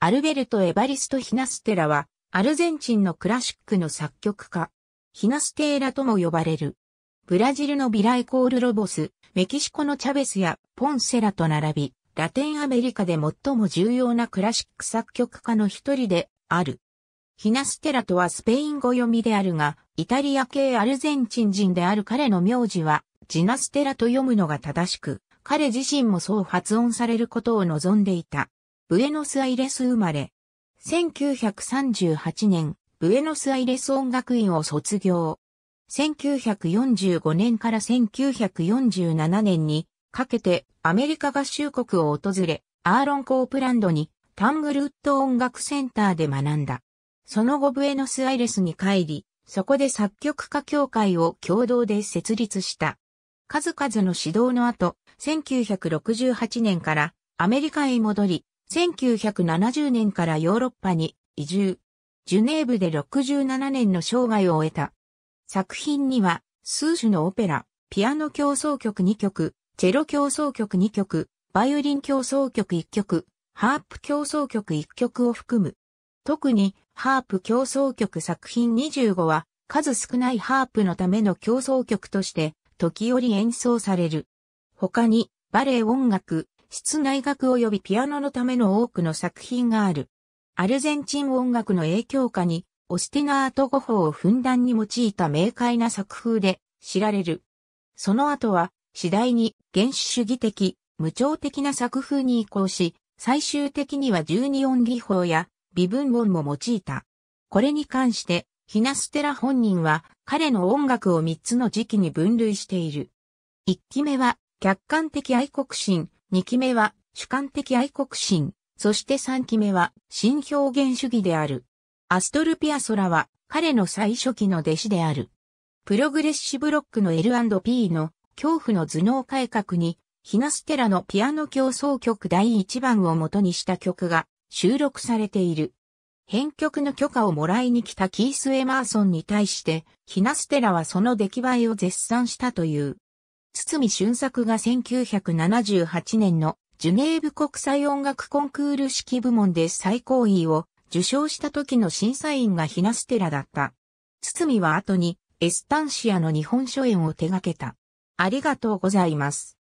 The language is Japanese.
アルベルト・エバリスト・ヒナステラは、アルゼンチンのクラシックの作曲家、ヒナステーラとも呼ばれる。ブラジルのビライコール・ロボス、メキシコのチャベスやポンセラと並び、ラテンアメリカで最も重要なクラシック作曲家の一人である。ヒナステラとはスペイン語読みであるが、イタリア系アルゼンチン人である彼の名字は、ジナステラと読むのが正しく、彼自身もそう発音されることを望んでいた。ブエノスアイレス生まれ。1938年、ブエノスアイレス音楽院を卒業。1945年から1947年にかけてアメリカ合衆国を訪れ、アーロン・コープランドにタングルウッド音楽センターで学んだ。その後ブエノスアイレスに帰り、そこで作曲家協会を共同で設立した。数々の指導の後、1968年からアメリカへ戻り、1970年からヨーロッパに移住。ジュネーブで67年の生涯を終えた。作品には、数種のオペラ、ピアノ競争曲2曲、チェロ競争曲2曲、バイオリン競争曲1曲、ハープ競争曲1曲を含む。特に、ハープ競争曲作品25は、数少ないハープのための競争曲として、時折演奏される。他に、バレエ音楽、室内楽及びピアノのための多くの作品がある。アルゼンチン音楽の影響下に、オスティナート語法をふんだんに用いた明快な作風で知られる。その後は、次第に原始主義的、無調的な作風に移行し、最終的には十二音技法や微分音も用いた。これに関して、ヒナステラ本人は彼の音楽を三つの時期に分類している。一期目は客観的愛国心、2期目は主観的愛国心、そして3期目は新表現主義である。アストルピアソラは彼の最初期の弟子である。プログレッシブロックの L&P の恐怖の頭脳改革に、ヒナステラのピアノ競争曲第1番を元にした曲が収録されている。編曲の許可をもらいに来たキース・エマーソンに対して、ヒナステラはその出来栄えを絶賛したという。堤俊作が1978年のジュネーブ国際音楽コンクール式部門で最高位を受賞した時の審査員がヒナステラだった。堤は後にエスタンシアの日本初演を手掛けた。ありがとうございます。